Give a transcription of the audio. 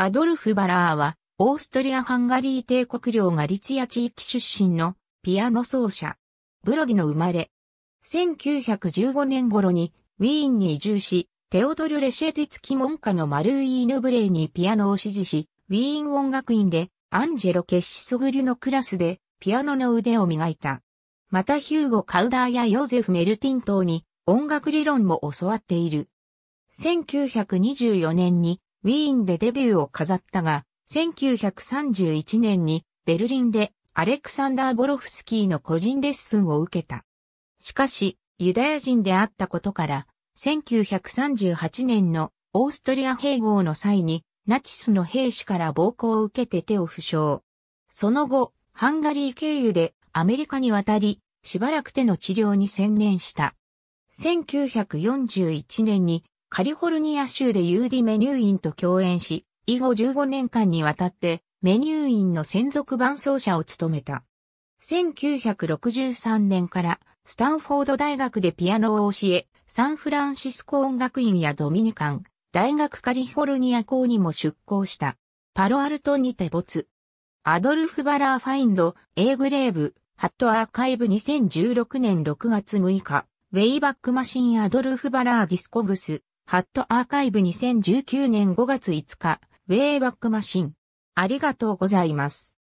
アドルフ・バラーは、オーストリア・ハンガリー帝国領がリツヤ地域出身のピアノ奏者。ブロディの生まれ。1915年頃にウィーンに移住し、テオドル・レシェティツキ門下のマルイーヌ・ブレイにピアノを支持し、ウィーン音楽院でアンジェロ・ケッシソグリのクラスでピアノの腕を磨いた。またヒューゴ・カウダーやヨゼフ・メルティン等に音楽理論も教わっている。1924年にウィーンでデビューを飾ったが、1931年にベルリンでアレクサンダー・ボロフスキーの個人レッスンを受けた。しかし、ユダヤ人であったことから、1938年のオーストリア併合の際に、ナチスの兵士から暴行を受けて手を負傷。その後、ハンガリー経由でアメリカに渡り、しばらく手の治療に専念した。1941年にカリフォルニア州でユーディ・メニューインと共演し、以後15年間にわたってメニューインの専属伴奏者を務めた。1963年からスタンフォード大学でピアノを教え、サンフランシスコ音楽院やドミニカン、大学カリフォルニア校にも出向した。パロアルトにて没。アドルフ・バラー・ファインド、A グレーブ、ハットアーカイブ2016年6月6日、ウェイバックマシンアドルフ・バラー・ディスコグス、ハットアーカイブ2019年5月5日、ウェイバックマシン。ありがとうございます。